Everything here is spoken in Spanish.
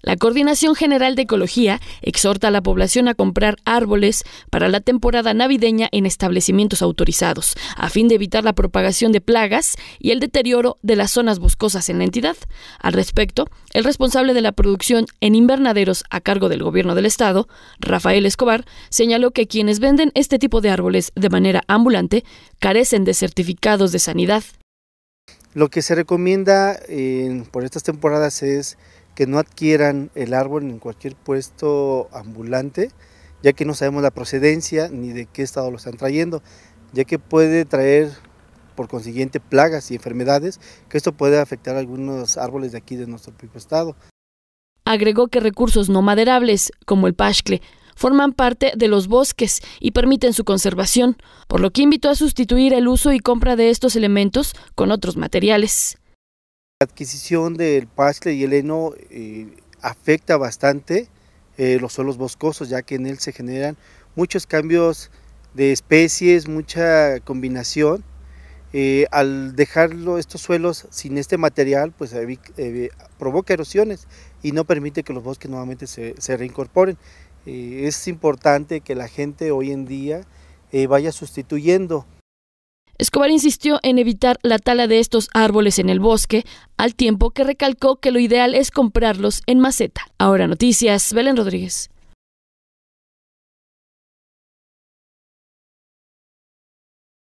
La Coordinación General de Ecología exhorta a la población a comprar árboles para la temporada navideña en establecimientos autorizados, a fin de evitar la propagación de plagas y el deterioro de las zonas boscosas en la entidad. Al respecto, el responsable de la producción en invernaderos a cargo del gobierno del estado, Rafael Escobar, señaló que quienes venden este tipo de árboles de manera ambulante carecen de certificados de sanidad. Lo que se recomienda eh, por estas temporadas es que no adquieran el árbol en cualquier puesto ambulante, ya que no sabemos la procedencia ni de qué estado lo están trayendo, ya que puede traer por consiguiente plagas y enfermedades, que esto puede afectar a algunos árboles de aquí de nuestro propio estado. Agregó que recursos no maderables, como el pashcle, forman parte de los bosques y permiten su conservación, por lo que invitó a sustituir el uso y compra de estos elementos con otros materiales. La adquisición del pastle y el heno eh, afecta bastante eh, los suelos boscosos, ya que en él se generan muchos cambios de especies, mucha combinación. Eh, al dejarlo estos suelos sin este material, pues provoca erosiones y no permite que los bosques nuevamente se reincorporen. es importante que la gente hoy en día vaya sustituyendo Escobar insistió en evitar la tala de estos árboles en el bosque, al tiempo que recalcó que lo ideal es comprarlos en maceta. Ahora noticias, Belén Rodríguez.